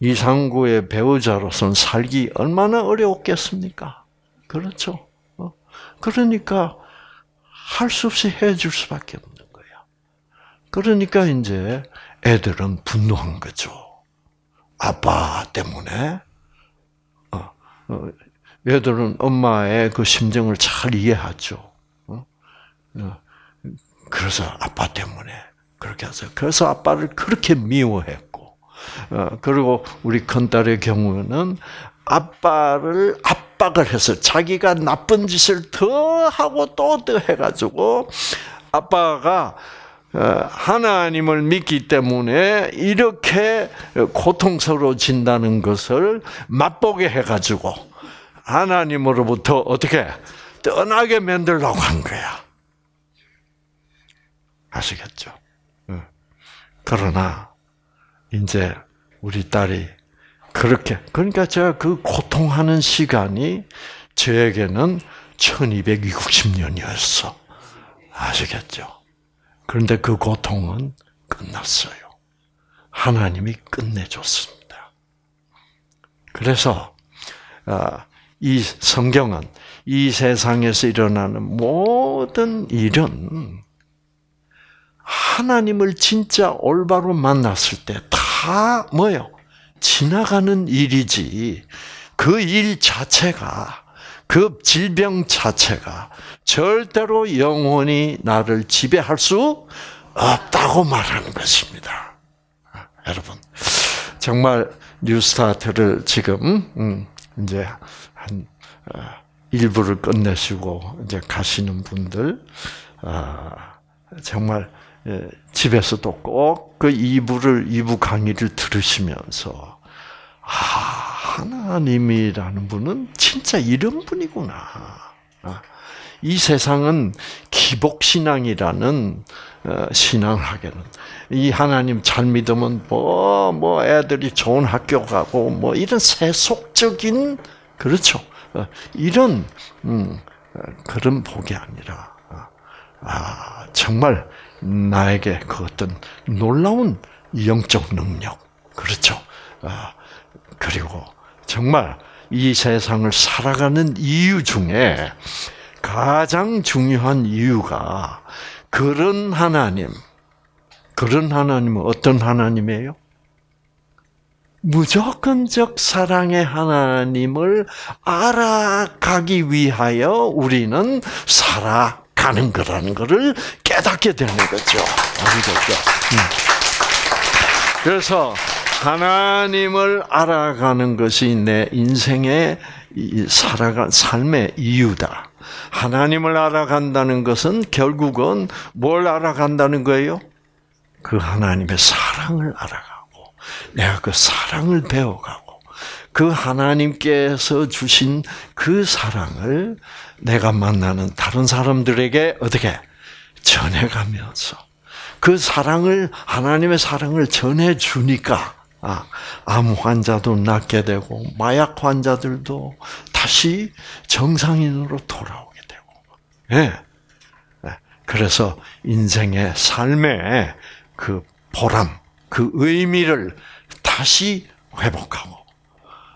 이상구의 배우자로서는 살기 얼마나 어려웠겠습니까? 그렇죠. 어, 그러니까 할수 없이 해줄 수밖에 없는 거야. 그러니까 이제 애들은 분노한 거죠. 아빠 때문에. 어, 어, 얘들은 엄마의 그 심정을 잘 이해하죠. 어? 어 그래서 아빠 때문에 그렇게 하세요. 그래서 아빠를 그렇게 미워했고, 어, 그리고 우리 큰딸의 경우는 아빠를 아빠 압박을 해서 자기가 나쁜 짓을 더 하고 또 더 해가지고 아빠가 어, 하나님을 믿기 때문에 이렇게 고통스러워진다는 것을 맛보게 해가지고 하나님으로부터 어떻게 떠나게 만들라고 한 거야. 아시겠죠? 그러나 이제 우리 딸이 그렇게. 그러니까 제가 그 고통하는 시간이 저에게는 1260년이었어. 아시겠죠? 그런데 그 고통은 끝났어요. 하나님이 끝내줬습니다. 그래서 아, 이 성경은 이 세상에서 일어나는 모든 일은 하나님을 진짜 올바로 만났을 때 다 뭐요? 지나가는 일이지 그 일 자체가 그 질병 자체가 절대로 영원히 나를 지배할 수 없다고 말하는 것입니다. 여러분 정말 뉴스타트를 지금 음, 이제 한 어, 일부를 끝내시고 이제 가시는 분들 어, 정말 예, 집에서도 꼭그 이부를 이부 강의를 들으시면서 하, 나님이라는 분은 진짜 이런 분이구나. 어? 이 세상은 기복신앙이라는 어, 신앙을 하게는 이 하나님 잘 믿으면 뭐뭐 뭐 애들이 좋은 학교 가고 뭐 이런 세속적인 그렇죠 어, 이런 음, 그런 복이 아니라 아, 정말 나에게 그 어떤 놀라운 영적 능력 그렇죠 아, 그리고 정말 이 세상을 살아가는 이유 중에 가장 중요한 이유가 그런 하나님, 그런 하나님은 어떤 하나님이에요? 무조건적 사랑의 하나님을 알아가기 위하여 우리는 살아가는 거라는 것을 깨닫게 되는 거죠. 아시겠죠? 음. 그래서 하나님을 알아가는 것이 내 인생의 살아간 삶의 이유다. 하나님을 알아간다는 것은 결국은 뭘 알아간다는 거예요? 그 하나님의 사랑을 알아가고 내가 그 사랑을 배워가고 그 하나님께서 주신 그 사랑을 내가 만나는 다른 사람들에게 어떻게 전해가면서 그 사랑을 하나님의 사랑을 전해 주니까 아, 암 환자도 낫게 되고 마약 환자들도 다시 정상인으로 돌아오게 되고. 예. 예. 그래서 인생의 삶의 그 보람, 그 의미를 다시 회복하고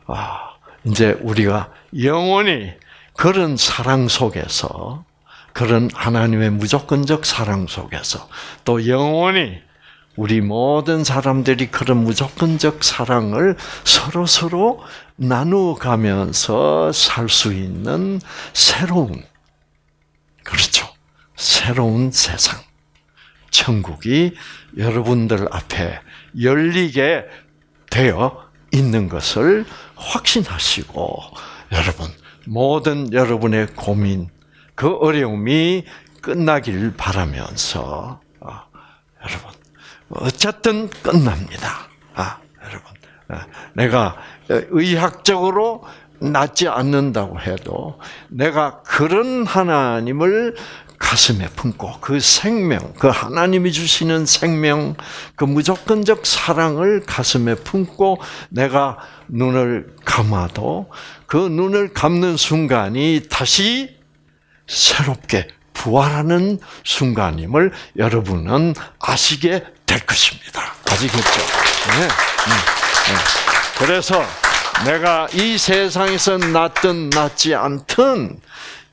아, 이제 우리가 영원히 그런 사랑 속에서 그런 하나님의 무조건적 사랑 속에서 또 영원히 우리 모든 사람들이 그런 무조건적 사랑을 서로 서로 나누어가면서 살 수 있는 새로운 그렇죠 새로운 세상 천국이 여러분들 앞에 열리게 되어 있는 것을 확신하시고 여러분 모든 여러분의 고민 그 어려움이 끝나길 바라면서 아, 여러분 어쨌든 끝납니다. 아, 여러분. 아, 내가 의학적으로 낫지 않는다고 해도 내가 그런 하나님을 가슴에 품고 그 생명, 그 하나님이 주시는 생명, 그 무조건적 사랑을 가슴에 품고 내가 눈을 감아도 그 눈을 감는 순간이 다시 새롭게 부활하는 순간임을 여러분은 아시게 될 것입니다. 아시겠죠? 네. 음, 음. 그래서 내가 이 세상에서 낫든 낫지 않든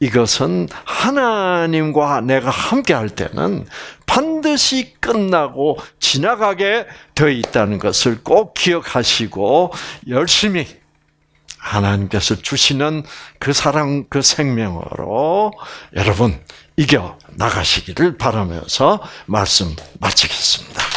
이것은 하나님과 내가 함께 할 때는 반드시 끝나고 지나가게 되어 있다는 것을 꼭 기억하시고 열심히 하나님께서 주시는 그 사랑, 그 생명으로 여러분 이겨 나가시기를 바라면서 말씀 마치겠습니다.